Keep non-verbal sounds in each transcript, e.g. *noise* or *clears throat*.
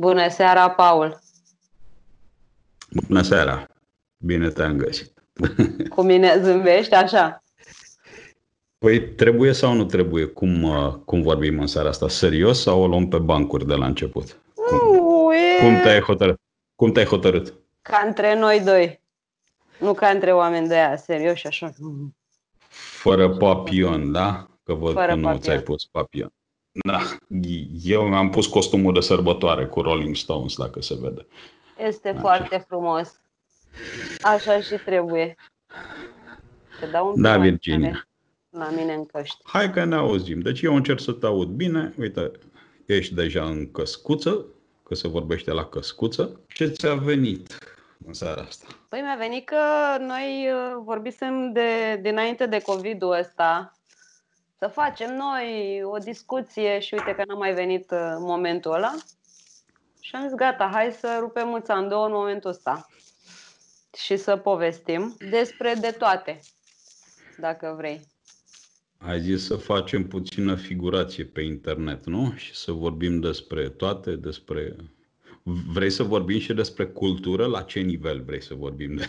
Bună seara, Paul! Bună seara! Bine te-am găsit! *laughs* Cu mine zâmbești așa? Păi trebuie sau nu trebuie? Cum, uh, cum vorbim în seara asta? Serios sau o luăm pe bancuri de la început? Cum, cum te-ai hotărât? Cum te-ai hotărât? Ca între noi doi. Nu ca între oameni de aia, serios și așa. Fără papion, da? Că văd Fără că nu papion. ți-ai pus papion. Na, eu am pus costumul de sărbătoare cu Rolling Stones, dacă se vede. Este Așa. foarte frumos. Așa și trebuie. Te dau un da, Virginia. La mine în căști. Hai că ne auzim. Deci eu încerc să te aud bine. Uite, ești deja în căscuță, că se vorbește la căscuță. Ce ți-a venit în seara asta? Păi mi-a venit că noi uh, vorbisem de dinainte de COVID-ul ăsta, să facem noi o discuție și uite că n-a mai venit uh, momentul ăla. Și am zis, gata, hai să rupem mâța în două în momentul ăsta și să povestim despre de toate, dacă vrei. Ai zis să facem puțină figurație pe internet, nu? Și să vorbim despre toate, despre... Vrei să vorbim și despre cultură? La ce nivel vrei să vorbim? De...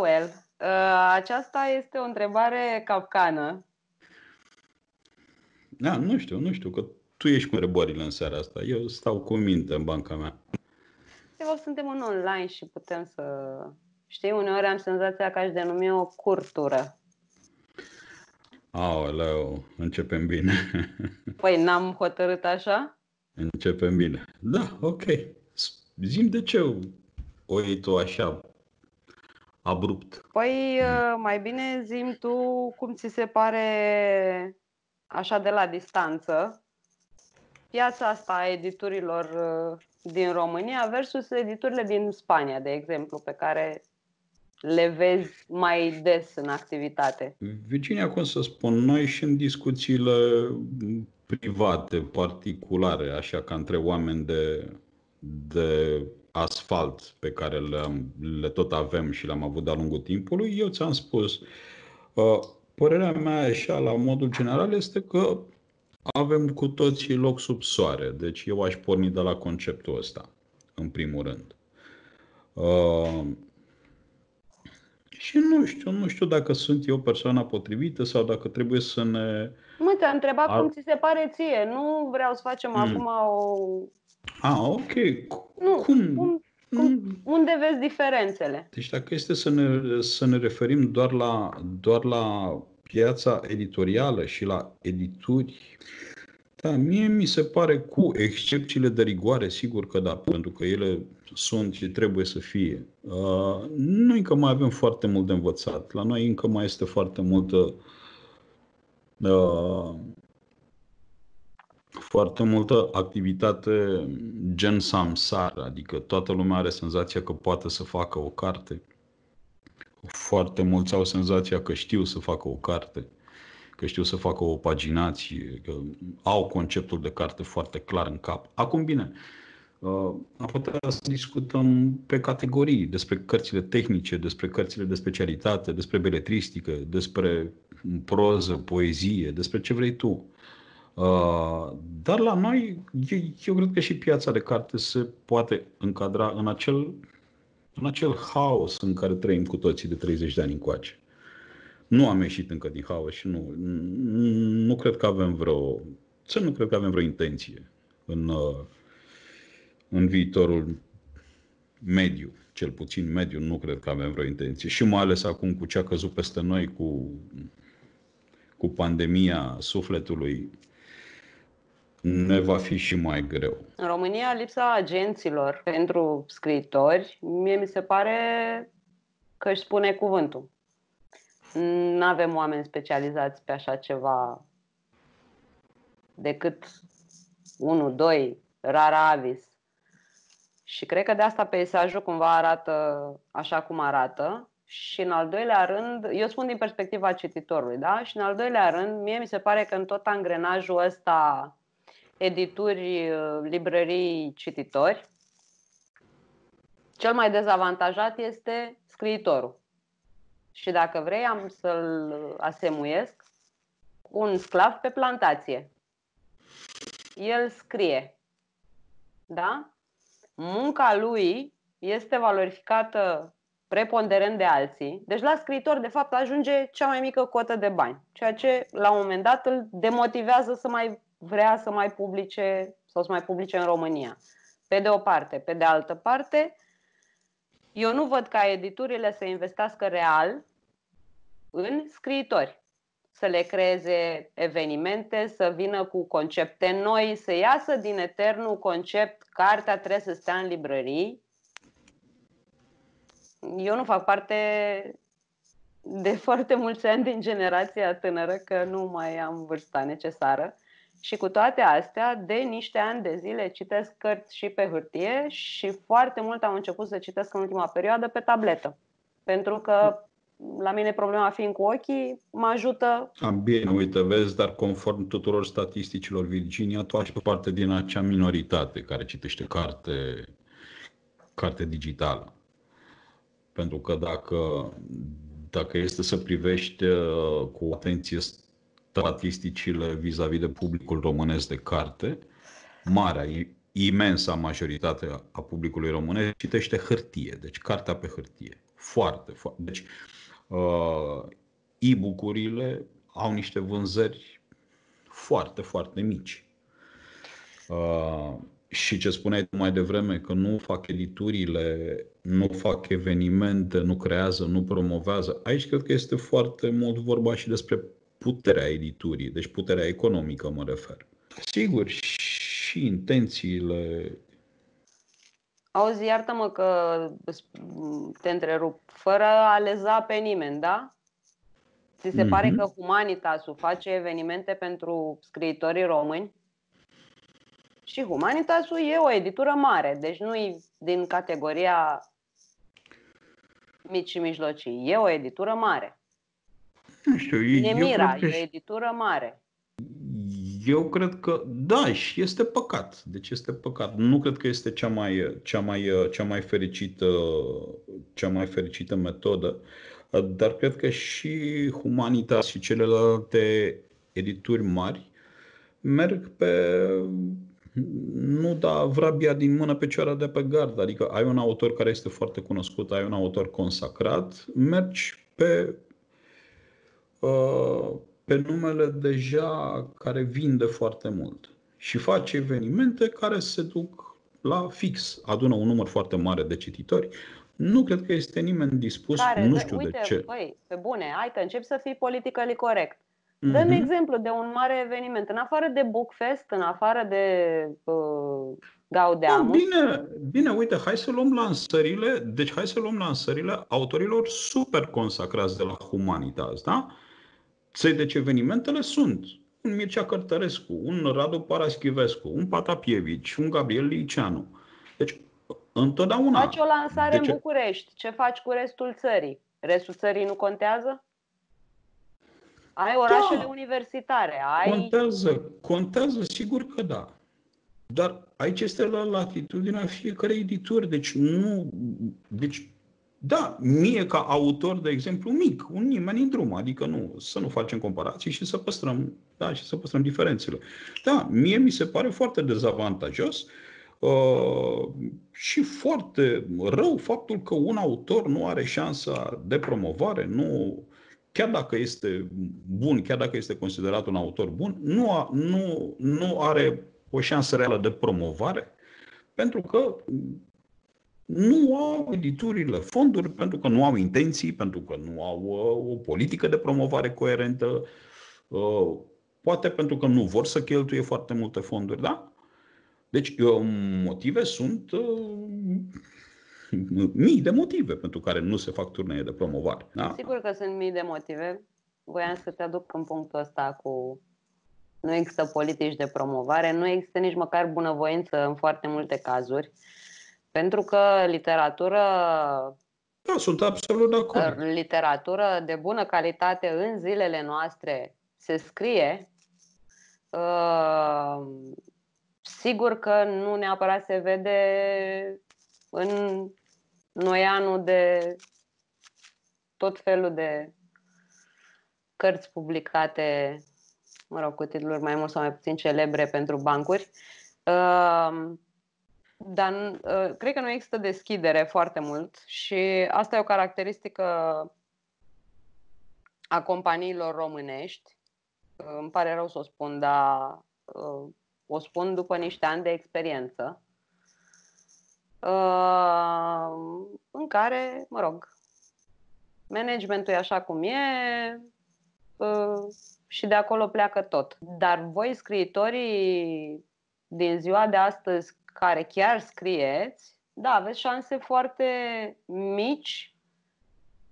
well. Ă, aceasta este o întrebare capcană. Da, nu știu, nu știu, că tu ești cu întrebările în seara asta. Eu stau cu minte în banca mea. De fapt, suntem în online și putem să... Știi, uneori am senzația că aș denumi o curtură. Aoleu, începem bine. *laughs* Păi n-am hotărât așa? Începem bine. Da, ok. Zim de ce o iei tu așa abrupt. Păi mm. uh, mai bine zim tu cum ți se pare așa de la distanță piața asta a editurilor uh, din România versus editurile din Spania, de exemplu, pe care le vezi mai des în activitate? Virginia, cum să spun, noi și în discuțiile private, particulare, așa ca între oameni de, de asfalt pe care le, le tot avem și l-am avut de-a lungul timpului, eu ți-am spus, uh, părerea mea așa la modul general este că avem cu toții loc sub soare. Deci eu aș porni de la conceptul ăsta, în primul rând. Uh, și nu știu, nu știu dacă sunt eu persoana potrivită sau dacă trebuie să ne... Mă, te-a întrebat Ar... cum ți se pare ție. Nu vreau să facem mm. acum o Ah, ok. Nu, cum? Un, cum, mm. unde vezi diferențele? Deci dacă este să ne, să ne referim doar la, doar la piața editorială și la edituri, da, mie mi se pare cu excepțiile de rigoare, sigur că da, pentru că ele sunt și trebuie să fie. Uh, noi încă mai avem foarte mult de învățat. La noi încă mai este foarte multă uh, foarte multă activitate gen samsar, adică toată lumea are senzația că poate să facă o carte. Foarte mulți au senzația că știu să facă o carte, că știu să facă o paginație, că au conceptul de carte foarte clar în cap. Acum bine, uh, am putea să discutăm pe categorii despre cărțile tehnice, despre cărțile de specialitate, despre beletristică, despre proză, poezie, despre ce vrei tu. Uh, Uh, dar la noi, eu, eu cred că și piața de carte se poate încadra în acel, în acel haos în care trăim cu toții de 30 de ani încoace. Nu am ieșit încă din haos și nu, nu cred că avem vreo, să nu cred că avem vreo intenție în, uh, în viitorul mediu, cel puțin mediu, nu cred că avem vreo intenție. Și mai ales acum cu ce a căzut peste noi, cu, cu pandemia sufletului, ne va fi și mai greu. În România, lipsa agenților pentru scriitori, mie mi se pare că își spune cuvântul. Nu avem oameni specializați pe așa ceva decât unul, doi rara avis. Și cred că de asta peisajul cumva arată așa cum arată. Și în al doilea rând, eu spun din perspectiva cititorului, da? Și în al doilea rând, mie mi se pare că în tot angrenajul ăsta edituri, uh, librării, cititori, cel mai dezavantajat este scriitorul. Și dacă vrei, am să-l asemuiesc cu un sclav pe plantație. El scrie. Da? Munca lui este valorificată preponderent de alții. Deci la scriitor, de fapt, ajunge cea mai mică cotă de bani, ceea ce la un moment dat îl demotivează să mai vrea să mai publice sau să mai publice în România. Pe de o parte. Pe de altă parte, eu nu văd ca editurile să investească real în scriitori. Să le creeze evenimente, să vină cu concepte noi, să iasă din eternul concept cartea trebuie să stea în librării. Eu nu fac parte de foarte mulți ani din generația tânără, că nu mai am vârsta necesară. Și cu toate astea, de niște ani de zile citesc cărți și pe hârtie și foarte mult am început să citesc în ultima perioadă pe tabletă. Pentru că la mine problema fiind cu ochii, mă ajută. Am bine, uite, vezi, dar conform tuturor statisticilor Virginia, tu faci parte din acea minoritate care citește carte, carte digitală. Pentru că dacă, dacă este să privești uh, cu atenție statisticile vis-a-vis de publicul românesc de carte, marea, imensa majoritate a publicului românesc citește hârtie, deci cartea pe hârtie. Foarte, foarte. Deci, uh, e book au niște vânzări foarte, foarte mici. Uh, și ce spuneai mai devreme, că nu fac editurile, nu fac evenimente, nu creează, nu promovează. Aici cred că este foarte mult vorba și despre puterea editurii, deci puterea economică mă refer. Sigur, și intențiile. Auzi, iartă-mă că te întrerup, fără a leza pe nimeni, da? Ți se mm-hmm. pare mhm. că Humanitasul face evenimente pentru scriitorii români? Și Humanitasul e o editură mare, deci nu e din categoria mici și mijlocii. E o editură mare nu știu. Nemira, e o editură mare. Eu cred că, da, și este păcat. Deci este păcat. Nu cred că este cea mai, cea mai, cea mai, fericită, cea mai fericită metodă, dar cred că și Humanitas și celelalte edituri mari merg pe nu da vrabia din mână pe cioara de pe gard. Adică ai un autor care este foarte cunoscut, ai un autor consacrat, mergi pe Uh, pe numele deja care vinde foarte mult și face evenimente care se duc la fix, adună un număr foarte mare de cititori. Nu cred că este nimeni dispus, care, nu știu uite, de ce. Păi, pe bune, hai că încep să fii politică corect. Mhm. Dăm mm-hmm. exemplu de un mare eveniment, în afară de Bookfest, în afară de uh, Gaudeamus. Da, bine, bine, uite, hai să luăm lansările, deci hai să luăm lansările autorilor super consacrați de la Humanitas, da? de deci evenimentele sunt un Mircea Cărtărescu, un Radu Paraschivescu, un Patapievici, un Gabriel Liceanu. Deci, întotdeauna... Faci o lansare deci... în București. Ce faci cu restul țării? Restul țării nu contează? Ai orașele da. universitare, ai... Contează, contează, sigur că da. Dar aici este la latitudinea fiecarei edituri, deci nu... Deci da, mie ca autor, de exemplu, mic, un nimeni în drum, adică nu, să nu facem comparații și să păstrăm, da, și să păstrăm diferențele. Da, mie mi se pare foarte dezavantajos uh, și foarte rău faptul că un autor nu are șansa de promovare, nu, chiar dacă este bun, chiar dacă este considerat un autor bun, nu, a, nu, nu are o șansă reală de promovare, pentru că nu au editurile fonduri pentru că nu au intenții, pentru că nu au uh, o politică de promovare coerentă, uh, poate pentru că nu vor să cheltuie foarte multe fonduri, da? Deci um, motive sunt uh, mii de motive pentru care nu se fac turnee de promovare. Da? Sigur că sunt mii de motive. Voiam să te aduc în punctul ăsta cu nu există politici de promovare, nu există nici măcar bunăvoință în foarte multe cazuri. Uh, pentru că literatură... Da, sunt absolut de acord. Uh, literatură de bună calitate în zilele noastre se scrie. Uh, sigur că nu neapărat se vede în noianul de tot felul de cărți publicate, mă rog, cu titluri mai mult sau mai puțin celebre pentru bancuri. Uh, dar uh, cred că nu există deschidere foarte mult și asta e o caracteristică a companiilor românești. Uh, îmi pare rău să o spun, dar uh, o spun după niște ani de experiență, în care, mă rog, managementul e așa cum e și de acolo pleacă tot. Dar voi, scriitorii din ziua de astăzi, care chiar scrieți, da, aveți șanse foarte mici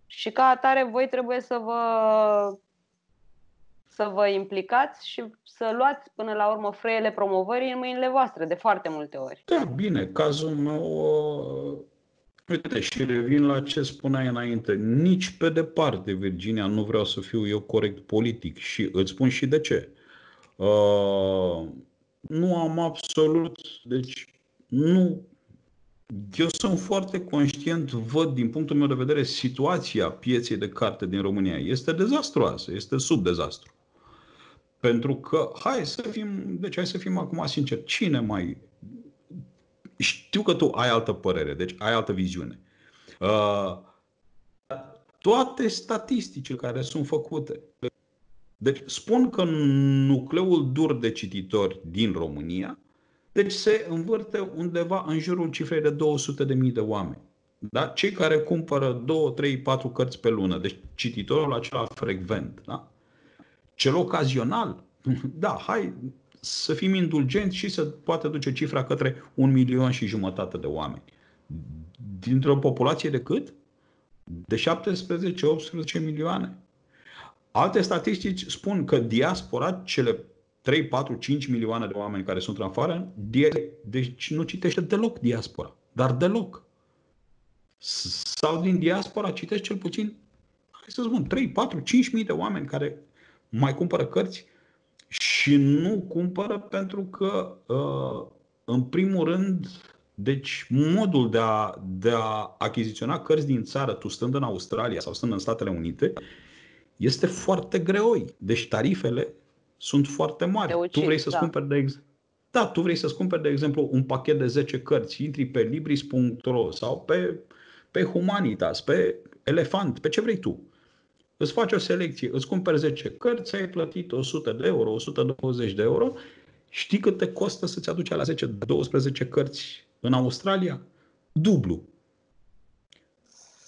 și ca atare voi trebuie să vă să vă implicați și să luați până la urmă freiele promovării în mâinile voastre, de foarte multe ori. Da, bine, cazul meu, uh, uite, și revin la ce spuneai înainte, nici pe departe, Virginia, nu vreau să fiu eu corect politic și îți spun și de ce. Uh, nu am absolut, deci nu. Eu sunt foarte conștient, văd din punctul meu de vedere situația pieței de carte din România. Este dezastruoasă, este sub dezastru. Pentru că, hai să fim, deci hai să fim acum sincer, cine mai... Știu că tu ai altă părere, deci ai altă viziune. Uh, toate statisticile care sunt făcute. Deci spun că nucleul dur de cititori din România deci se învârte undeva în jurul cifrei de 200.000 de oameni. Da? Cei care cumpără 2, 3, 4 cărți pe lună, deci cititorul acela frecvent. Da? Cel ocazional, *laughs* da, hai să fim indulgenți și să poate duce cifra către un milion și jumătate de oameni. Dintr-o populație de cât? De 17-18 milioane. Alte statistici spun că diaspora, cele 3, 4, 5 milioane de oameni care sunt în afară, deci nu citește deloc diaspora. Dar deloc. Sau din diaspora citești cel puțin, hai să spun, 3, 4, 5 mii de oameni care mai cumpără cărți și nu cumpără pentru că, uh, în primul rând, deci modul de a, de a achiziționa cărți din țară, tu stând în Australia sau stând în Statele Unite, este foarte greoi. Deci tarifele sunt foarte mari. Ucid, tu vrei să-ți da. cumperi, de exemplu, da, tu vrei să-ți cumperi, de exemplu, un pachet de 10 cărți, intri pe libris.ro sau pe, pe Humanitas, pe Elefant, pe ce vrei tu. Îți faci o selecție, îți cumperi 10 cărți, ai plătit 100 de euro, 120 de euro, știi cât te costă să-ți aduci la 10-12 cărți în Australia? Dublu.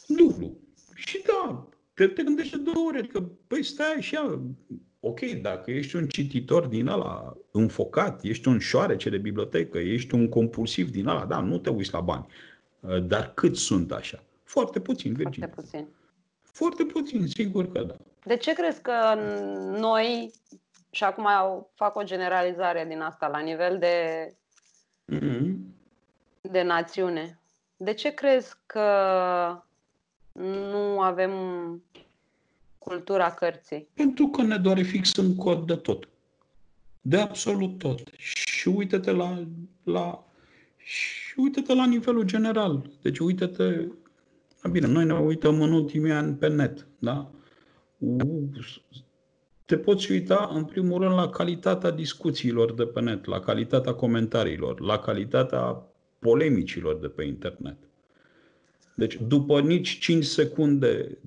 Dublu. Și da, te, te gândești de două ori, că, păi stai așa, ok, dacă ești un cititor din ala înfocat, ești un șoarece de bibliotecă, ești un compulsiv din ala, da, nu te uiți la bani. Uh, dar cât sunt așa? Foarte puțin, Virgin. Foarte puțin. Foarte puțin, sigur că da. De ce crezi că noi, și acum fac o generalizare din asta la nivel de, mm-hmm. de națiune, de ce crezi că nu avem cultura cărții? Pentru că ne doare fix în cod de tot. De absolut tot. Și uite-te la, la și uite-te la nivelul general. Deci uite-te Bine, noi ne uităm în ultimii ani pe net, da? Te poți uita, în primul rând, la calitatea discuțiilor de pe net, la calitatea comentariilor, la calitatea polemicilor de pe internet. Deci, după nici 5 secunde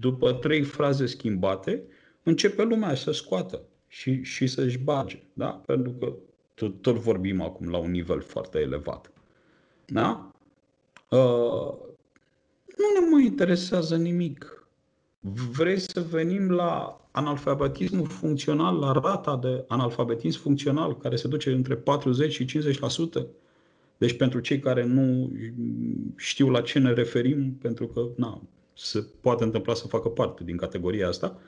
după trei fraze schimbate, începe lumea să scoată și, și să-și bage. Da? Pentru că tot, tot vorbim acum la un nivel foarte elevat. Da? Uh, nu ne mai interesează nimic. Vrei să venim la analfabetismul funcțional, la rata de analfabetism funcțional, care se duce între 40 și 50%? Deci pentru cei care nu știu la ce ne referim, pentru că na, se poate întâmpla să facă parte din categoria asta.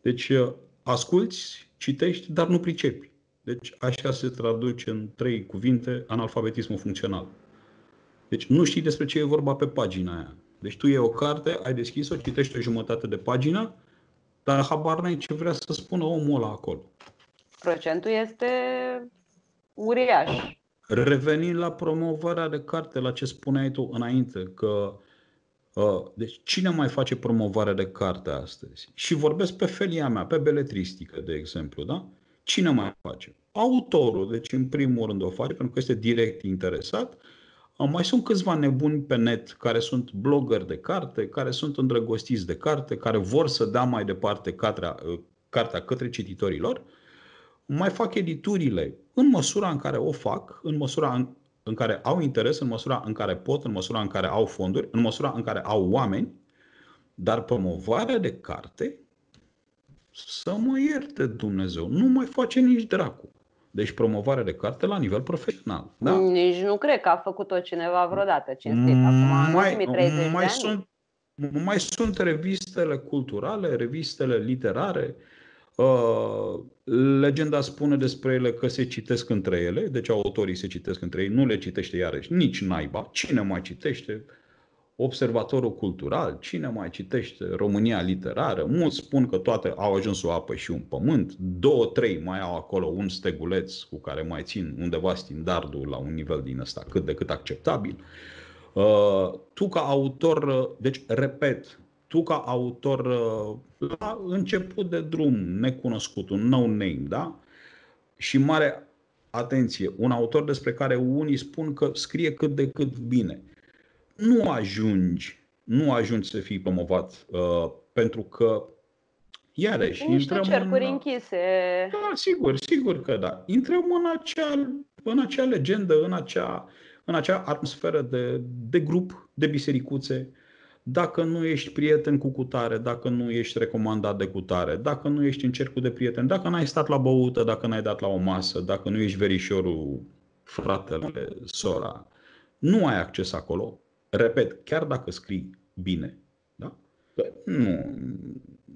Deci uh, asculți, citești, dar nu pricepi. Deci așa se traduce în trei cuvinte analfabetismul funcțional. Deci nu știi despre ce e vorba pe pagina aia. Deci tu e o carte, ai deschis-o, citești o jumătate de pagină, dar habar n-ai ce vrea să spună omul ăla acolo. Procentul este uriaș. Revenind la promovarea de carte, la ce spuneai tu înainte, că Uh, deci cine mai face promovare de carte astăzi? Și vorbesc pe felia mea, pe beletristică, de exemplu, da? Cine mai face? Autorul, deci în primul rând o face pentru că este direct interesat. Uh, mai sunt câțiva nebuni pe net care sunt blogger de carte, care sunt îndrăgostiți de carte, care vor să dea mai departe cartea, uh, cartea către cititorilor. Mai fac editurile în măsura în care o fac, în măsura în în care au interes, în măsura în care pot, în măsura în care au fonduri, în măsura în care au oameni, dar promovarea de carte, să mă ierte Dumnezeu, nu mai face nici dracu. Deci promovarea de carte la nivel profesional. Da. Nici nu cred că a făcut-o cineva vreodată, cinstit. Acum, mai, mai Sunt, mai sunt revistele culturale, revistele literare, Uh, legenda spune despre ele că se citesc între ele, deci autorii se citesc între ei, nu le citește iarăși nici naiba. Cine mai citește? Observatorul cultural, cine mai citește România literară? Mulți spun că toate au ajuns o apă și un pământ, două, trei mai au acolo un steguleț cu care mai țin undeva standardul la un nivel din ăsta cât de cât acceptabil. Uh, tu ca autor, uh, deci repet, tu ca autor uh, la început de drum, necunoscut, un no name, da? Și mare atenție, un autor despre care unii spun că scrie cât de cât bine. Nu ajungi, nu ajungi să fii promovat uh, pentru că Iarăși, Niște intrăm cercuri în... închise. Da, sigur, sigur că da. Intrăm în acea, în acea legendă, în acea, în acea atmosferă de, de grup, de bisericuțe, dacă nu ești prieten cu cutare, dacă nu ești recomandat de cutare, dacă nu ești în cercul de prieteni, dacă n-ai stat la băută, dacă n-ai dat la o masă, dacă nu ești verișorul, fratele, sora, nu ai acces acolo. Repet, chiar dacă scrii bine, da? da. nu,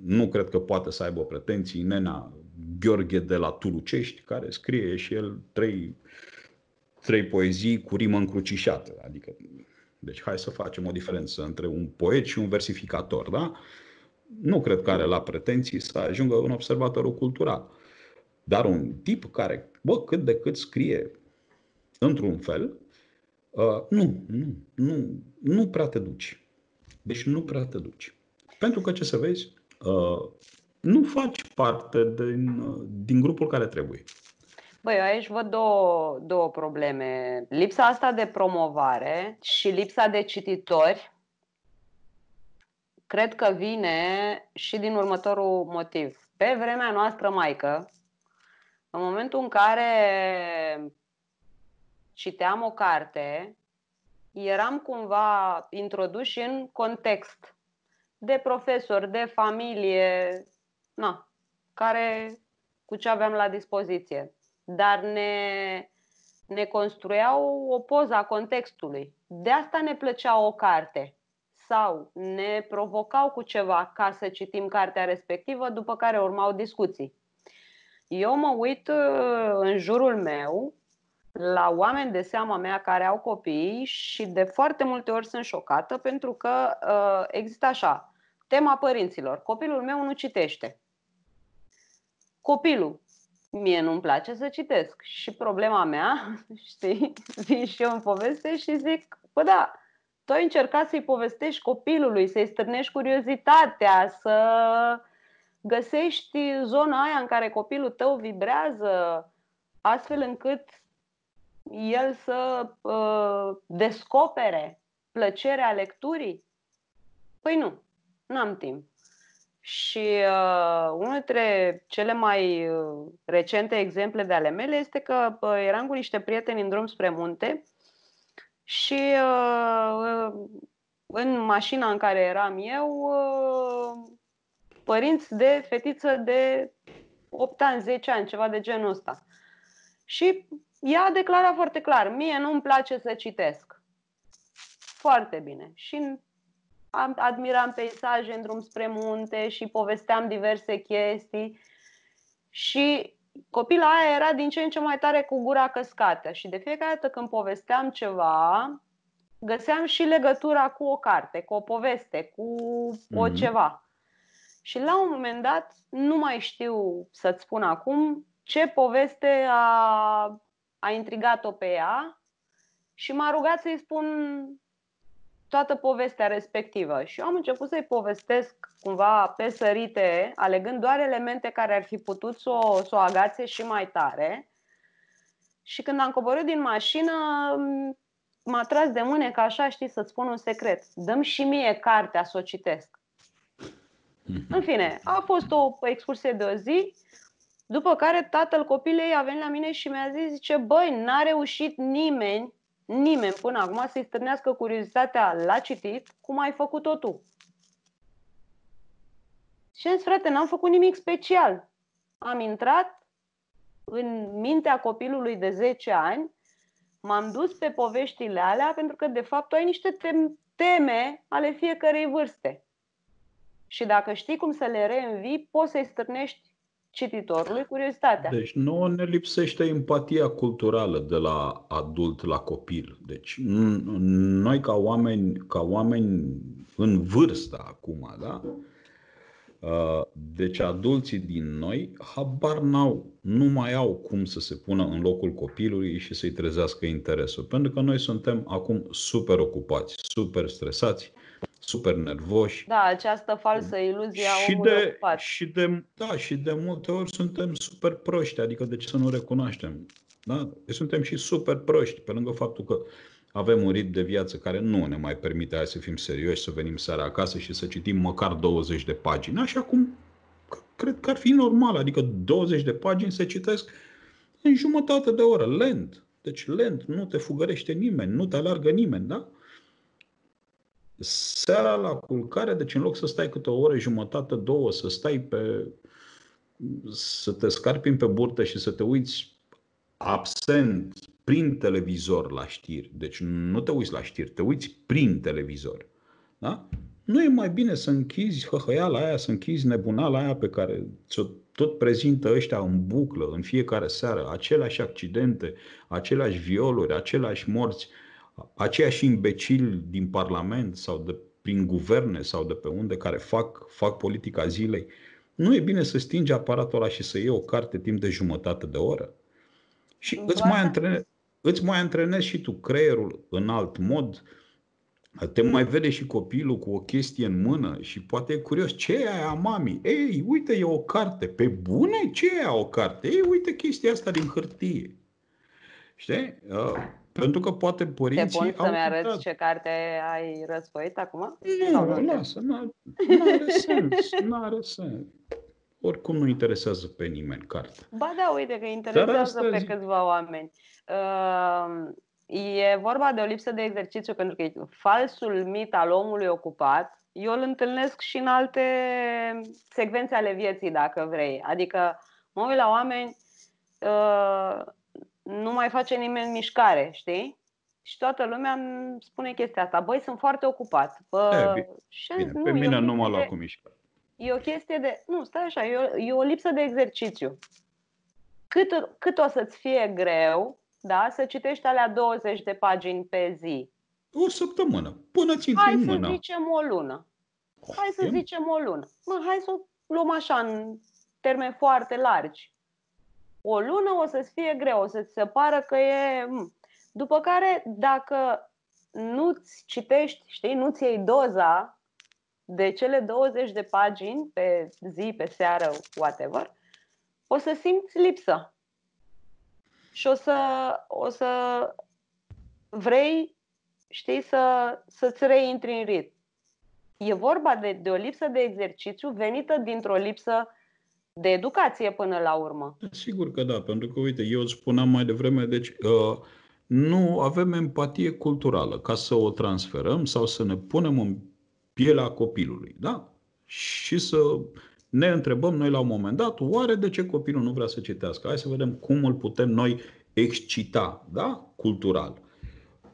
nu cred că poate să aibă pretenții nena Gheorghe de la Tulucești, care scrie și el trei, trei poezii cu rimă încrucișată. Adică deci hai să facem o diferență între un poet și un versificator, da? Nu cred că are la pretenții să ajungă un observatorul cultural. Dar un tip care, bă, cât de cât scrie într-un fel, uh, nu, nu, nu, nu prea te duci. Deci nu prea te duci. Pentru că, ce să vezi, uh, nu faci parte din, din grupul care trebuie. Băi, eu aici văd două, două probleme. Lipsa asta de promovare și lipsa de cititori cred că vine și din următorul motiv. Pe vremea noastră, maică, în momentul în care citeam o carte, eram cumva introduși în context de profesor, de familie, na, care cu ce aveam la dispoziție dar ne, ne construiau o poză a contextului. De asta ne plăcea o carte sau ne provocau cu ceva ca să citim cartea respectivă, după care urmau discuții. Eu mă uit uh, în jurul meu la oameni de seama mea care au copii și de foarte multe ori sunt șocată pentru că uh, există așa, tema părinților, copilul meu nu citește. Copilul mie nu-mi place să citesc. Și problema mea, *laughs* știi, vin și eu în poveste și zic, bă da, tu ai încercat să-i povestești copilului, să-i strânești curiozitatea, să găsești zona aia în care copilul tău vibrează, astfel încât el să uh, descopere plăcerea lecturii? Păi nu, n-am timp. Și uh, unul dintre cele mai uh, recente exemple de ale mele este că uh, eram cu niște prieteni în drum spre munte și uh, uh, în mașina în care eram eu, uh, părinți de fetiță de 8 ani, 10 ani, ceva de genul ăsta. Și ea declara foarte clar, mie nu-mi place să citesc. Foarte bine. Și am, admiram peisaje în drum spre munte și povesteam diverse chestii. Și copila aia era din ce în ce mai tare cu gura căscată și de fiecare dată când povesteam ceva, găseam și legătura cu o carte, cu o poveste, cu o mm ceva. Și la un moment dat, nu mai știu să-ți spun acum ce poveste a, a intrigat-o pe ea și m-a rugat să-i spun toată povestea respectivă și eu am început să-i povestesc cumva pe sărite, alegând doar elemente care ar fi putut să o, să o agațe și mai tare. Și când am coborât din mașină, m-a tras de ca așa, știi, să-ți spun un secret. Dăm și mie cartea să o citesc. Mhm. În fine, a fost o excursie de o zi, după care tatăl copilei a venit la mine și mi-a zis, zice, băi, n-a reușit nimeni nimeni până acum să-i stârnească curiozitatea la citit cum ai făcut-o tu. Și în frate, n-am făcut nimic special. Am intrat în mintea copilului de 10 ani, m-am dus pe poveștile alea pentru că, de fapt, tu ai niște teme ale fiecărei vârste. Și dacă știi cum să le reînvii, poți să-i stârnești cititorului curiozitatea. Deci nu ne lipsește empatia culturală de la adult la copil. Deci noi ca oameni, ca oameni în vârstă acum, da? Uh, deci adulții din noi habar n-au, nu mai au cum să se pună în locul copilului și să-i trezească interesul. Pentru că noi suntem acum super ocupați, super stresați, super nervoși. Da, această falsă mm. iluzie și de, și de, Da, și de multe ori suntem super proști, adică de ce să nu recunoaștem? Da? Deci suntem și super proști, pe lângă faptul că avem un ritm de viață care nu ne mai permite hai să fim serioși, să venim seara acasă și să citim măcar 20 de pagini, așa cum cred că ar fi normal, adică 20 de pagini se citesc în jumătate de oră, lent. Deci lent, nu te fugărește nimeni, nu te alargă nimeni, da? seara la culcare, deci în loc să stai câte o oră jumătate, două, să stai pe să te scarpi pe burtă și să te uiți absent prin televizor la știri. Deci nu te uiți la știri, te uiți prin televizor. Da? Nu e mai bine să închizi la aia, să închizi la aia pe care ți-o tot prezintă ăștia în buclă, în fiecare seară, aceleași accidente, aceleași violuri, aceleași morți. Uh, aceiași imbecili din Parlament sau de prin guverne sau de pe unde care fac, fac politica zilei, nu e bine să stingi aparatul ăla și să iei o carte timp de jumătate de oră? Și îți mai, antrene, îți mai antrenezi și tu creierul în alt mod, te mai vede și copilul cu o chestie în mână și poate e curios, ce e aia, mami? Ei, uite, e o carte. Pe bune, ce e aia, o carte? Ei, uite chestia asta din hârtie. Știi? Uh, pentru că poate părinții... Te poți să-mi arăți dat. ce carte ai răsfoit acum? Nu, lasă, nu are sens, nu are sens. Oricum nu interesează pe nimeni cartea. Ba da, uite că interesează pe câțiva oameni. Ehm, e vorba de o lipsă de exercițiu, pentru că e falsul mit al omului ocupat, eu îl întâlnesc și în alte secvențe ale vieții, dacă vrei. Adică mă uit la oameni ehm, nu mai face nimeni mișcare, știi? Și toată lumea îmi spune chestia asta. Băi, sunt foarte ocupat. Bă, e, bine. bine. Nu, Pe mine nu m-a luat de, cu mișcare. E o chestie de... Nu, stai așa, e o, e o lipsă de exercițiu. Cât, cât o să-ți fie greu, da, să citești alea 20 de pagini pe zi. O săptămână, până ți Hai să mână. zicem o lună. Hai să zicem o lună. Mă, hai să o luăm așa în termeni foarte largi o lună o să-ți fie greu, o să-ți se pară că e... Mm. După care, dacă nu-ți citești, știi, nu-ți iei doza de cele 20 de pagini pe zi, pe seară, whatever, o să simți lipsă. Și o să, o să vrei, știi, să, să-ți reintri în ritm. E vorba de, de o lipsă de exercițiu venită dintr-o lipsă de educație până la urmă. Da, sigur că da, pentru că, uite, eu îți spuneam mai devreme, deci uh, nu avem empatie culturală ca să o transferăm sau să ne punem în pielea copilului, da? Și să ne întrebăm noi la un moment dat, oare de ce copilul nu vrea să citească? Hai să vedem cum îl putem noi excita, da? Cultural.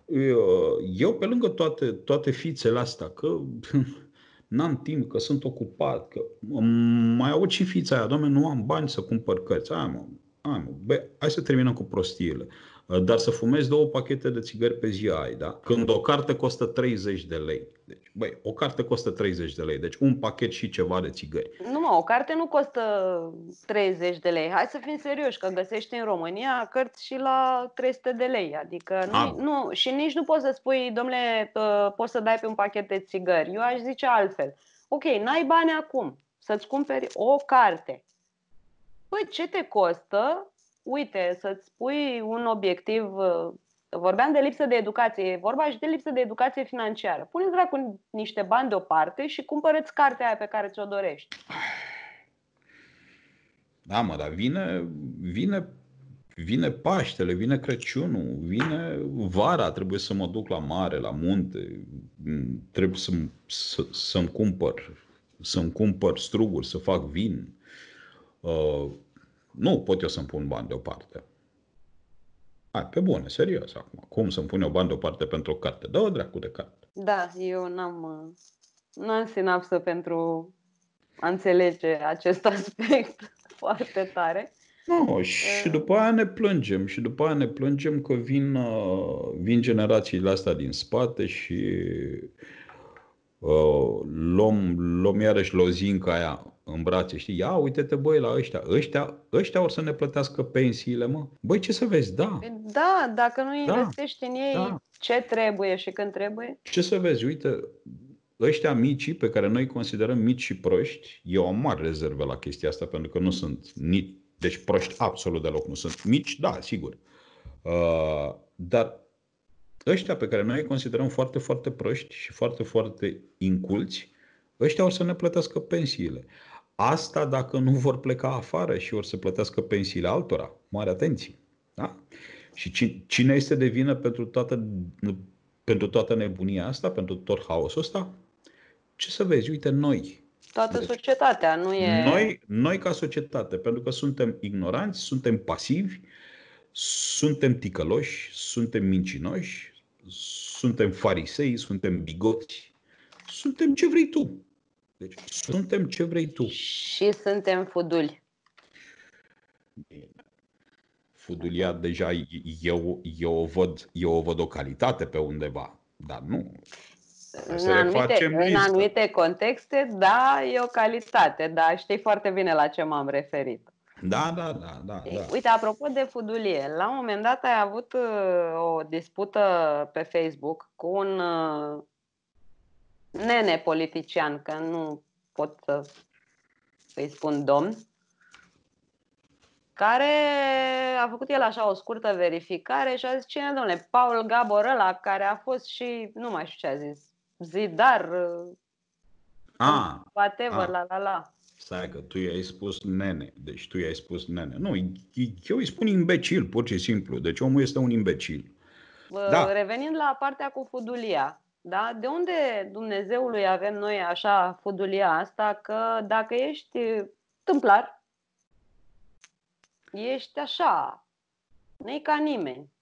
Eu, eu pe lângă toate, toate fițele astea, că *laughs* n-am timp, că sunt ocupat, că mai au și fița aia, doamne, nu am bani să cumpăr cărți, hai mă, hai mă, bă, hai să terminăm cu prostiile. Uh, dar să fumezi două pachete de țigări pe zi ai, da? Când o carte costă 30 de lei. Deci, băi, o carte costă 30 de lei, deci un pachet și ceva de țigări. Nu, mă, o carte nu costă 30 de lei. Hai să fim serioși, că găsești în România cărți și la 300 de lei. Adică nu, ah, nu, și nici nu poți să spui, domnule, uh, poți să dai pe un pachet de țigări. Eu aș zice altfel. Ok, n-ai bani acum, să-ți cumperi o carte. Păi, ce te costă uite, să-ți pui un obiectiv. Uh, vorbeam de lipsă de educație, e vorba și de lipsă de educație financiară. Pune dracu niște bani deoparte și cumpărăți cartea aia pe care ți-o dorești. Da, mă, dar vine, vine, vine Paștele, vine Crăciunul, vine vara, trebuie să mă duc la mare, la munte, trebuie să, să, să-mi cumpăr să-mi cumpăr struguri, să fac vin. Uh, nu pot eu să-mi pun bani deoparte. Hai, pe bune, serios acum. Cum să-mi pun eu bani deoparte pentru o carte? Dă-o dracu de carte. Da, eu n-am, uh, n-am sinapsă pentru a înțelege acest *laughs* aspect foarte tare. Nu, și uh. după aia ne plângem și după aia ne plângem că vin, uh, vin generațiile astea din spate și Uh, luăm, luăm iarăși lozinca aia în brațe, știi, ia uite-te băi la ăștia, ăștia, ăștia or să ne plătească pensiile, mă. Băi, ce să vezi, da. Păi da, dacă nu da. investești da, în ei, da. ce trebuie și când trebuie. Ce să vezi, uite, ăștia mici pe care noi considerăm mici și proști, eu am mari rezerve la chestia asta pentru că nu sunt nici, deci proști absolut deloc nu sunt. Mici, da, sigur. Uh, dar ăștia pe care noi îi considerăm foarte, foarte proști și foarte, foarte inculți, ăștia o să ne plătească pensiile. Asta dacă nu vor pleca afară și vor să plătească pensiile altora. Mare atenție. Da? Și cine este de vină pentru toată, pentru toată nebunia asta, pentru tot haosul ăsta? Ce să vezi? Uite, noi. Toată deci, societatea, nu e... Noi, noi ca societate, pentru că suntem ignoranți, suntem pasivi, suntem ticăloși, suntem mincinoși, suntem farisei, suntem bigoti, suntem ce vrei tu. Deci suntem ce vrei tu. Și suntem fuduli. Fudulia deja eu, eu, o văd, eu o văd o calitate pe undeva, dar nu. în anumite, în anumite contexte, da, e o calitate, dar știi foarte bine la ce m-am referit. Da, da, da, da, da. Uite, apropo de fudulie, la un moment dat ai avut uh, o dispută pe Facebook cu un uh, nene politician, că nu pot să îi spun domn, care a făcut el așa o scurtă verificare și a zis cine domnule, Paul Gabor ăla care a fost și, nu mai știu ce a zis, Zidar, uh, a, ah, whatever, a. Ah. la la la. Stai că tu i-ai spus nene, deci tu i-ai spus nene. Nu, eu îi spun imbecil, pur și simplu. Deci omul este un imbecil. Da. Revenind la partea cu fudulia, da? de unde Dumnezeului avem noi așa fudulia asta că dacă ești tâmplar, ești așa, nu ca nimeni.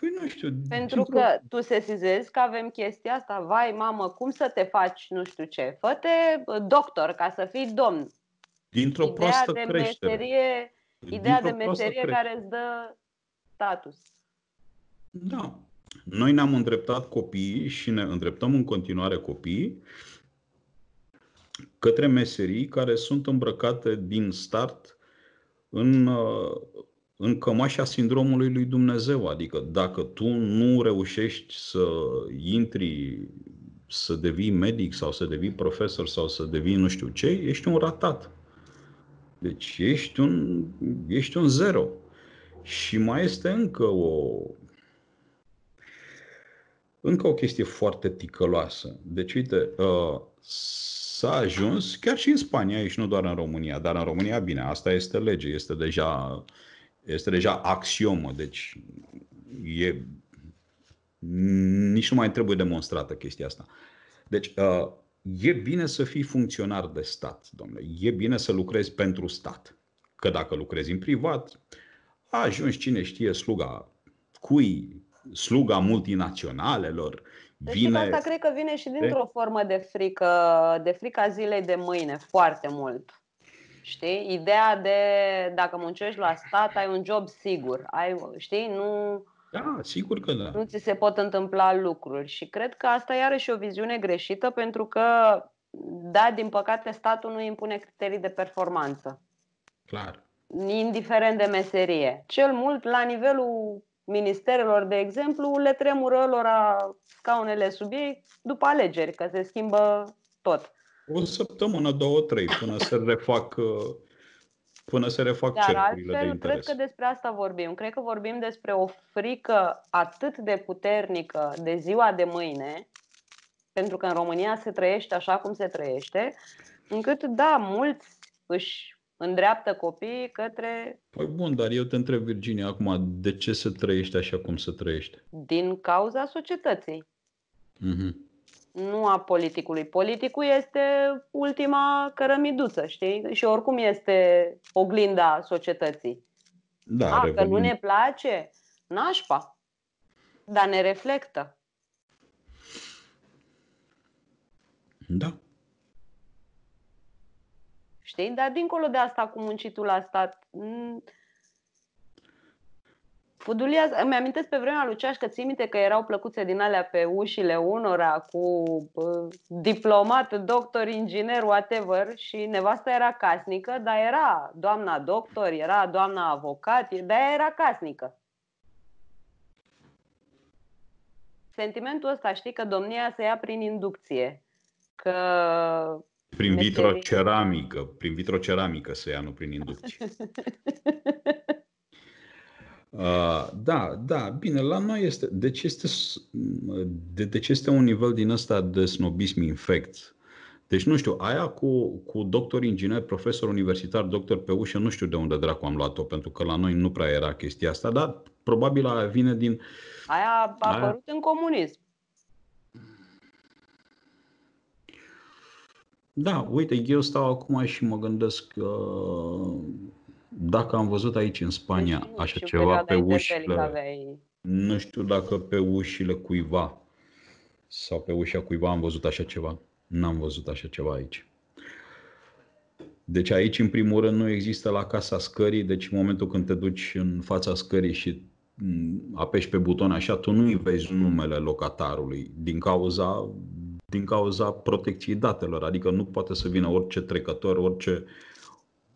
Păi nu știu. Pentru că vreau... tu sesizezi că avem chestia asta, vai mamă, cum să te faci nu știu ce, fă doctor ca să fii domn. Dintr-o ideea proastă de creștere. Meserie, ideea de meserie creștere. care îți dă status. Da. Noi ne-am îndreptat copiii și ne îndreptăm în continuare copiii către meserii care sunt îmbrăcate din start în uh, în cămașa sindromului lui Dumnezeu. Adică dacă tu nu reușești să intri, să devii medic sau să devii profesor sau să devii nu știu ce, ești un ratat. Deci ești un, ești un zero. Și mai este încă o încă o chestie foarte ticăloasă. Deci, uite, uh, s-a ajuns chiar și în Spania, aici nu doar în România, dar în România, bine, asta este lege, este deja uh, este deja axiomă, deci e, nici nu mai trebuie demonstrată chestia asta. Deci, uh, e bine să fii funcționar de stat, domnule. E bine să lucrezi pentru stat. Că dacă lucrezi în privat, ajungi cine știe sluga cui, sluga multinaționalelor. Deci vine... asta cred că vine și dintr-o de... formă de frică, de frica zilei de mâine, foarte mult. Știi? Ideea de dacă muncești la stat, ai un job sigur. Ai, știi? Nu, da, sigur că da. Nu ți se pot întâmpla lucruri. Și cred că asta e iarăși o viziune greșită, pentru că, da, din păcate, statul nu impune criterii de performanță. Clar. Indiferent de meserie. Cel mult, la nivelul ministerelor, de exemplu, le tremură lor scaunele sub ei după alegeri, că se schimbă tot. O săptămână, două, trei, până se refac uh, până se refac Dar cercurile altfel, de interes. cred că despre asta vorbim. Cred că vorbim despre o frică atât de puternică de ziua de mâine, pentru că în România se trăiește așa cum se trăiește, încât, da, mulți își îndreaptă copiii către... Păi bun, dar eu te întreb, Virginia, acum, de ce se trăiește așa cum se trăiește? Din cauza societății. Mm-hmm nu a politicului. Politicul este ultima cărămiduță, știi? Și oricum este oglinda societății. Da, a, că nu ne place? Nașpa. Dar ne reflectă. Da. Știi? Dar dincolo de asta cu muncitul la stat, fudulia, îmi amintesc pe vremea lui Ceașcă, ții minte că erau plăcuțe din alea pe ușile unora cu bă, diplomat, doctor, inginer, whatever și nevasta era casnică, dar era doamna doctor, era doamna avocat, dar era casnică. Sentimentul ăsta, știi, că domnia se ia prin inducție, că prin vitroceramică, prin vitroceramică se ia, nu prin inducție. *laughs* Uh, da, da, bine, la noi este. Deci este, de, deci este un nivel din ăsta de snobism infect. Deci, nu știu, aia cu, cu doctor inginer, profesor universitar, doctor pe ușă, nu știu de unde dracu am luat-o, pentru că la noi nu prea era chestia asta, dar probabil aia vine din... Aia a apărut aia... în comunism. Da, uite, eu stau acum și mă gândesc uh, dacă am văzut aici în Spania deci, așa ceva pe ușile, aveai... nu știu dacă pe ușile cuiva sau pe ușa cuiva am văzut așa ceva. N-am văzut așa ceva aici. Deci aici, în primul rând, nu există la casa scării, deci în momentul când te duci în fața scării și mm, apeși pe buton așa, tu nu-i vezi numele locatarului din cauza, din cauza protecției datelor, adică nu poate să vină orice trecător, orice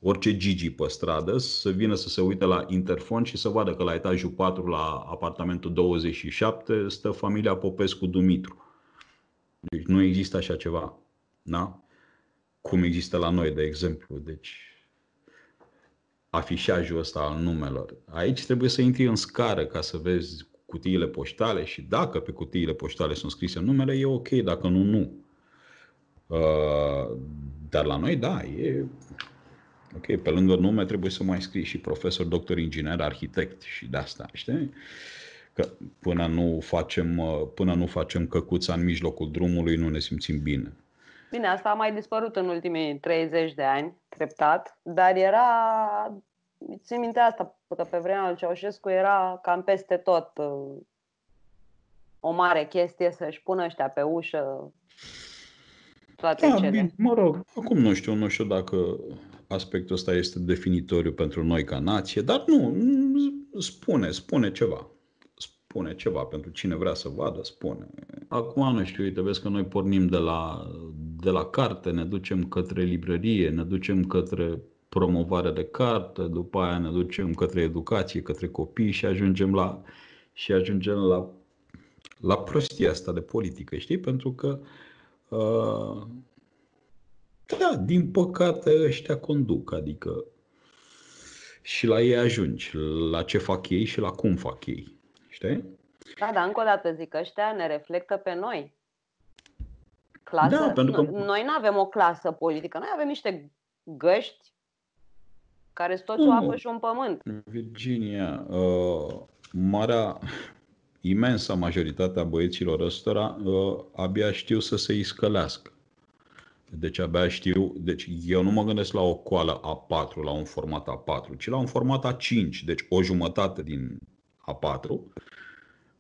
orice Gigi pe stradă să vină să se uite la interfon și să vadă că la etajul 4, la apartamentul 27, stă familia Popescu Dumitru. Deci nu există așa ceva. Da? Cum există la noi, de exemplu. Deci afișajul ăsta al numelor. Aici trebuie să intri în scară ca să vezi cutiile poștale și dacă pe cutiile poștale sunt scrise numele, e ok, dacă nu, nu. Uh, dar la noi, da, e Ok, pe lângă nume trebuie să mai scrii și profesor, doctor, inginer, arhitect și de asta, știi? Că până nu facem, până nu facem căcuța în mijlocul drumului, nu ne simțim bine. Bine, asta a mai dispărut în ultimii 30 de ani, treptat, dar era, țin minte asta, că pe vremea lui Ceaușescu era cam peste tot uh, o mare chestie să-și pună ăștia pe ușă toate da, cele. Bine, mă rog, acum nu știu, nu știu dacă aspectul ăsta este definitoriu pentru noi ca nație, dar nu, spune, spune ceva. Spune ceva pentru cine vrea să vadă, spune. Acum, nu știu, uite, vezi că noi pornim de la, de la carte, ne ducem către librărie, ne ducem către promovare de carte, după aia ne ducem către educație, către copii și ajungem la, și ajungem la, la prostia asta de politică, știi? Pentru că uh, da, din păcate ăștia conduc, adică și la ei ajungi, la ce fac ei și la cum fac ei, știi? Da, dar încă o dată zic, ăștia ne reflectă pe noi. Clasă, da, pentru că... Noi nu avem o clasă politică, noi avem niște găști care sunt toți o apă și un pământ. Virginia, uh, marea, imensa majoritatea băieților ăstora uh, abia știu să se iscălească. Deci abia știu, deci eu nu mă gândesc la o coală A4, la un format A4, ci la un format A5, deci o jumătate din A4.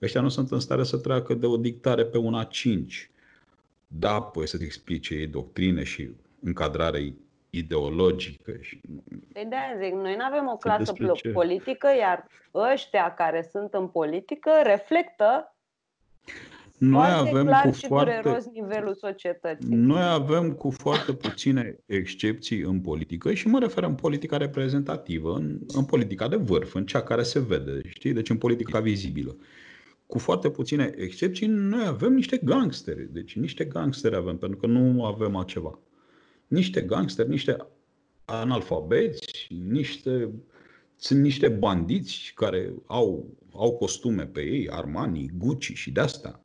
Ăștia nu sunt în stare să treacă de o dictare pe un A5. Da, păi să-ți explice ei doctrine și încadrare ideologică. Și... Păi de zic, noi nu avem o clasă politică, iar ăștia care sunt în politică reflectă noi foarte avem clar cu și foarte, dureros nivelul societății. Noi avem cu foarte puține excepții în politică și mă refer în politica reprezentativă, în, în politica de vârf, în cea care se vede, știi? Deci în politica vizibilă. Cu foarte puține excepții, noi avem niște gangsteri. Deci niște gangsteri avem, pentru că nu avem altceva. Niște gangsteri, niște analfabeți, niște sunt niște bandiți care au, au costume pe ei, Armani, Gucci și de-astea.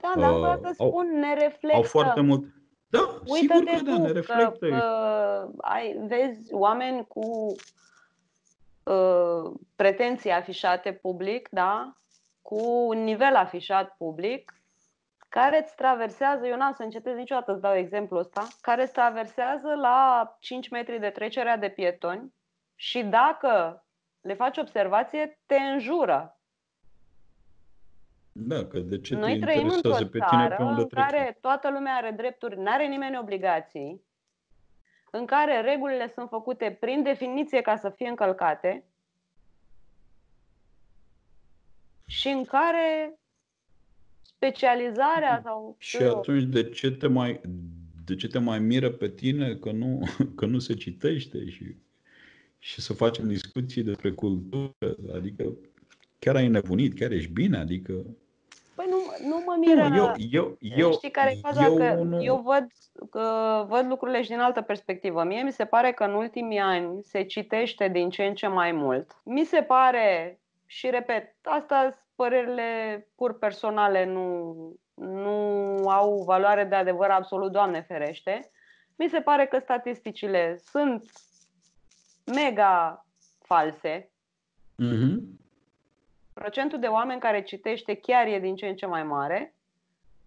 Da, dar uh, să spun, ne reflectă. Au foarte mult. Da, Uită sigur că da, ne reflectă. Că, uh, ai, vezi oameni cu uh, pretenții afișate public, da? cu un nivel afișat public, care îți traversează, eu n-am să încetez niciodată să dau exemplu ăsta, care îți traversează la 5 metri de trecerea de pietoni și dacă le faci observație, te înjură da, că de ce Noi te trăim într-o pe țară pe unde în trece? care toată lumea are drepturi, nu are nimeni obligații, în care regulile sunt făcute prin definiție ca să fie încălcate și în care specializarea mm-hmm. sau... Și atunci de ce te mai, de ce te mai miră pe tine că nu, *laughs* că nu se citește și, și să facem discuții despre cultură? Adică chiar ai nebunit, chiar ești bine, adică Păi nu, nu mă miră. Nu, eu, eu, eu, Știi care e faza? Eu, că nu... eu văd, că văd lucrurile și din altă perspectivă. Mie mi se pare că în ultimii ani se citește din ce în ce mai mult. Mi se pare, și repet, asta sunt părerile pur personale, nu, nu au valoare de adevăr absolut, Doamne ferește. Mi se pare că statisticile sunt mega false. Mm-hmm procentul de oameni care citește chiar e din ce în ce mai mare.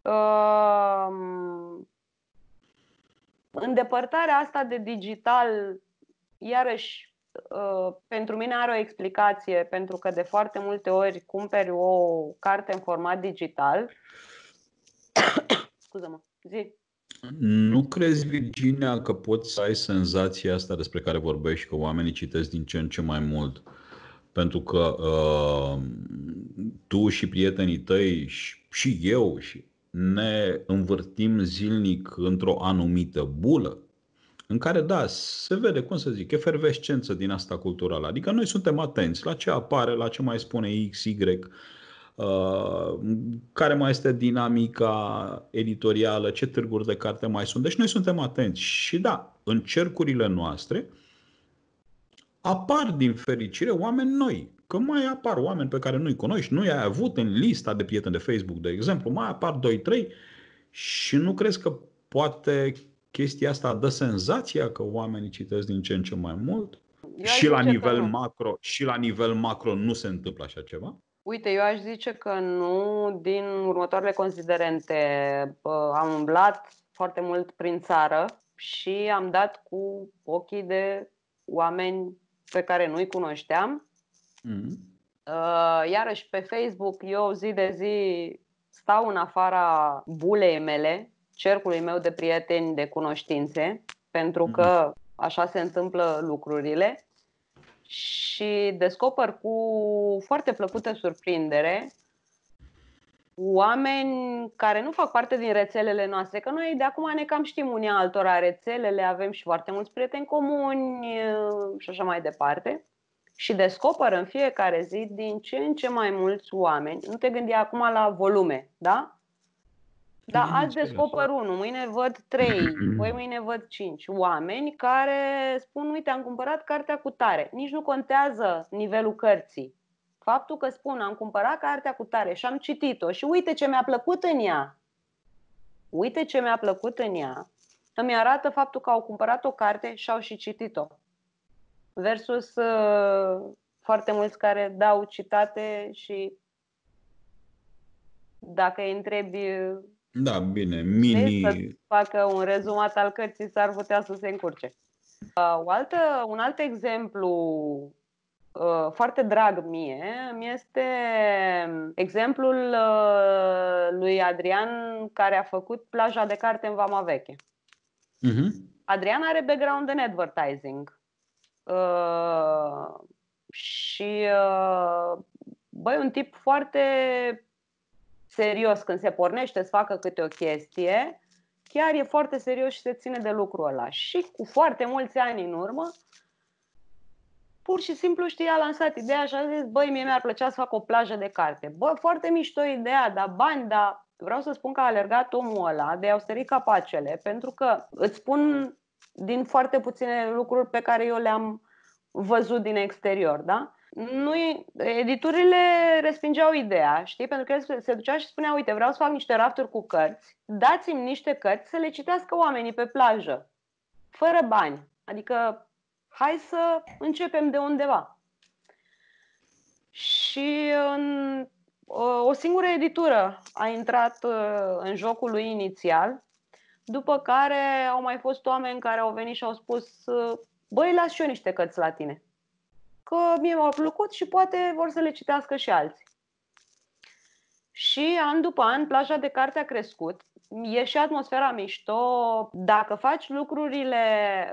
Ehm, îndepărtarea asta de digital, iarăși, uh, pentru mine are o explicație, pentru că de foarte multe ori cumperi o carte în format digital. *coughs* Scuză-mă, zi. Nu crezi, Virginia, că poți să ai senzația asta despre care vorbești, că oamenii citesc din ce în ce mai mult? Uh, pentru că uh, tu și prietenii tăi și, și eu și ne învârtim zilnic într-o anumită bulă în care, da, se vede, cum să zic, efervescență din asta culturală. Adică noi suntem atenți la ce apare, la ce mai spune X, Y, Uh, care mai este dinamica editorială, ce târguri de carte mai sunt. Deci noi suntem atenți și da, în cercurile noastre apar din fericire oameni noi. Că mai apar oameni pe care nu-i cunoști, nu i-ai avut în lista de prieteni de Facebook, de exemplu, mai apar 2-3 și nu crezi că poate chestia asta dă senzația că oamenii citesc din ce în ce mai mult? și la, nivel macro, și la nivel macro nu se întâmplă așa ceva? Uite, eu aș zice că nu din următoarele considerente. Am umblat foarte mult prin țară și am dat cu ochii de oameni pe care nu-i cunoșteam. Mm-hmm. Uh, iarăși pe Facebook eu zi de zi stau în afara bulei mele, cercului meu de prieteni, de cunoștințe, pentru mm-hmm. că așa se întâmplă lucrurile și descoper cu foarte plăcută surprindere oameni care nu fac parte din rețelele noastre, că noi de acum ne cam știm unii altora rețelele, avem și foarte mulți prieteni comuni uh, și așa mai departe. Și descoperă în fiecare zi din ce în ce mai mulți oameni. Nu te gândi acum la volume, da? Dar azi descoper unul, mâine văd trei, voi *clears throat* mâine văd cinci oameni care spun, uite, am cumpărat cartea cu tare. Nici nu contează nivelul cărții. Faptul că spun, am cumpărat cartea cu tare și am citit-o și uite ce mi-a plăcut în ea. Uite ce mi-a plăcut în ea. Îmi arată faptul că au cumpărat o carte și au și citit-o. Versus uh, foarte mulți care dau citate și dacă îi întrebi uh, da, bine, mini... să facă un rezumat al cărții, s-ar putea să se încurce. Uh, o altă, un alt exemplu Uh, foarte drag mie mi-este um, exemplul uh, lui Adrian care a făcut plaja de carte în Vama Veche. Uh-huh. Adrian are background în advertising. Uh, și uh, băi, un tip foarte serios când se pornește să facă câte o chestie, chiar e foarte serios și se ține de lucrul ăla. Și cu foarte mulți ani în urmă, uh, pur și simplu știi, a lansat ideea și a zis, băi, mie mi-ar plăcea să fac o plajă de carte. Bă, foarte mișto ideea, dar bani, dar vreau să spun că a alergat omul ăla de a-i sări capacele, pentru că îți spun din foarte puține lucruri pe care eu le-am văzut din exterior, da? Nu, editurile respingeau ideea, știi? Pentru că el se ducea și spunea, uite, vreau să fac niște rafturi cu cărți, dați-mi niște cărți să le citească oamenii pe plajă, fără bani. Adică hai să începem de undeva. Și în, o singură editură a intrat uh, în jocul lui inițial, după care au mai fost oameni care au venit și au spus uh, băi, las și eu niște cărți la tine, că mie mi-au plăcut și poate vor să le citească și alții. Și an după an, plaja de carte a crescut e și atmosfera mișto. Dacă faci lucrurile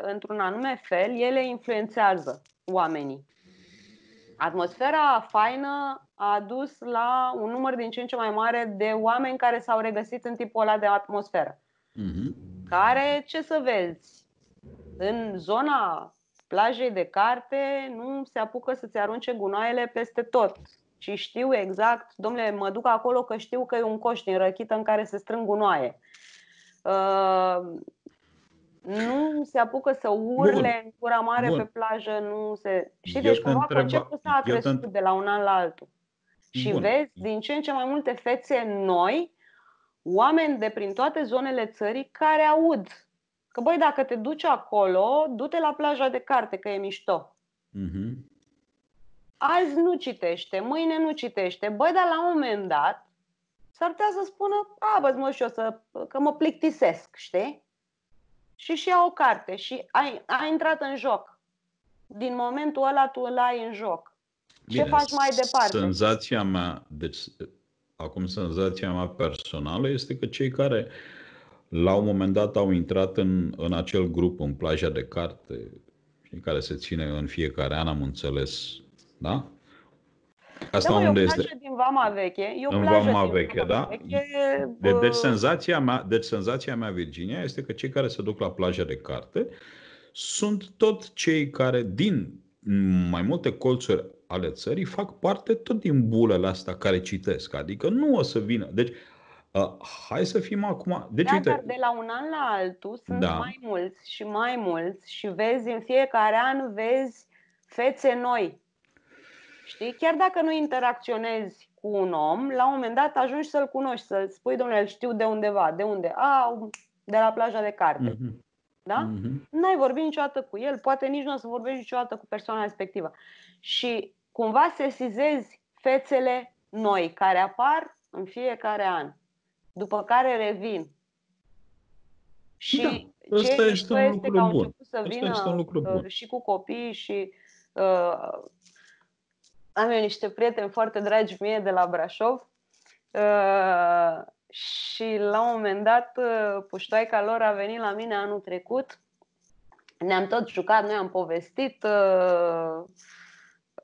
într-un anume fel, ele influențează oamenii. Atmosfera faină a dus la un număr din ce în ce mai mare de oameni care s-au regăsit în tipul ăla de atmosferă. Mm-hmm. Care, ce să vezi, în zona plajei de carte nu se apucă să-ți arunce gunoaiele peste tot și știu exact, domnule, mă duc acolo că știu că e un coș din răchită în care se strâng gunoaie. Uh, nu se apucă să urle în cura mare Bun. pe plajă, nu se. Știi, deci cumva întreba... conceptul s-a crescut de la un an la altul. Și Bun. vezi din ce în ce mai multe fețe noi, oameni de prin toate zonele țării care aud că, băi, dacă te duci acolo, du-te la plaja de carte, că e mișto. Mm-hmm azi nu citește, mâine nu citește, băi, dar la un moment dat s-ar putea să spună, a, bă, mă, și eu să, că mă plictisesc, știi? Și și ia o carte și ai, ai intrat în joc. Din momentul ăla tu îl ai în joc. Bine, Ce faci mai departe? Senzația mea, deci acum senzația mea personală este că cei care la un moment dat au intrat în, în acel grup, în plaja de carte, care se ține în fiecare an, am înțeles, da? Asta da, unde este? din Vama Veche. E o în Vama din Veche, Vama da? Veche, de, deci, deci uh, senzația mea, deci senzația mea, Virginia, este că cei care se duc la plajă de carte sunt tot cei care din mai multe colțuri ale țării fac parte tot din bulele astea care citesc. Adică nu o să vină. Deci, uh, hai să fim acum. Deci, da, uite. dar de la un an la altul sunt da. mai mulți și mai mulți și vezi în fiecare an vezi fețe noi Știi? Chiar dacă nu interacționezi cu un om, la un moment dat ajungi să-l cunoști, să-l spui, domnule, îl știu de undeva, de unde? A, de la plaja de carte. Mm-hmm. Da? Mm-hmm. N-ai vorbit niciodată cu el, poate nici nu o să vorbești niciodată cu persoana respectivă. Și cumva sesizezi fețele noi care apar în fiecare an, după care revin. Și da, ce este, este un lucru bun. că au început să asta vină și cu copii și uh, am eu niște prieteni foarte dragi mie de la Brașov uh, și la un moment dat uh, puștoaica lor a venit la mine anul trecut. Ne-am tot jucat, noi am povestit. Uh,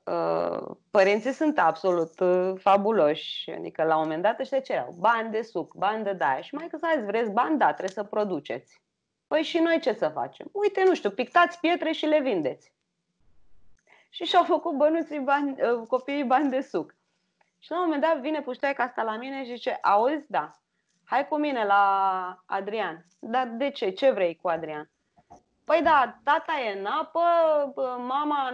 uh părinții sunt absolut uh, fabuloși. Adică la un moment dat ăștia cereau bani de suc, bani de daia și mai că să vreți bani, da, trebuie să produceți. Păi și noi ce să facem? Uite, nu știu, pictați pietre și le vindeți și și-au făcut bănuții bani, ă, copiii bani de suc. Și la un moment dat vine puștoaica asta la mine și zice, auzi, da, hai cu mine la Adrian. Dar de ce? Ce vrei cu Adrian? Păi da, tata e în apă, mama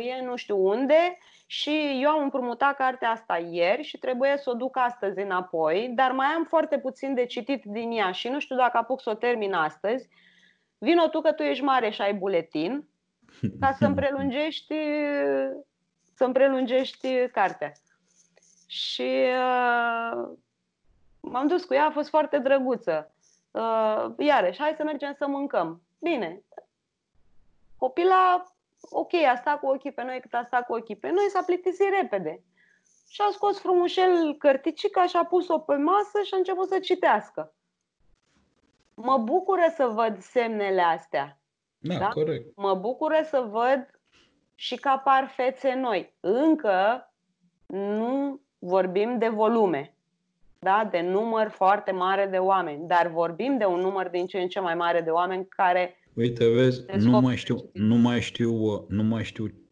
e nu știu unde și eu am împrumutat cartea asta ieri și trebuie să o duc astăzi înapoi, dar mai am foarte puțin de citit din ea și nu știu dacă apuc să o termin astăzi. Vino tu că tu ești mare și ai buletin ca să-mi prelungești, să-mi prelungești cartea. Și uh, m-am dus cu ea, a fost foarte drăguță. Uh, iarăși, hai să mergem să mâncăm. Bine. Copila, ok, a stat cu ochii pe noi cât a stat cu ochii pe noi, s-a plictisit repede. Și a scos frumușel cărticica și a pus-o pe masă și a început să citească. Mă bucură să văd semnele astea. Da, da? corect. Mă bucură să văd și că apar fețe noi. Încă nu vorbim de volume, da? de număr foarte mare de oameni, dar vorbim de un număr din ce în ce mai mare de oameni care Uite, vezi, nu mai, știu, nu mai știu, nu mai știu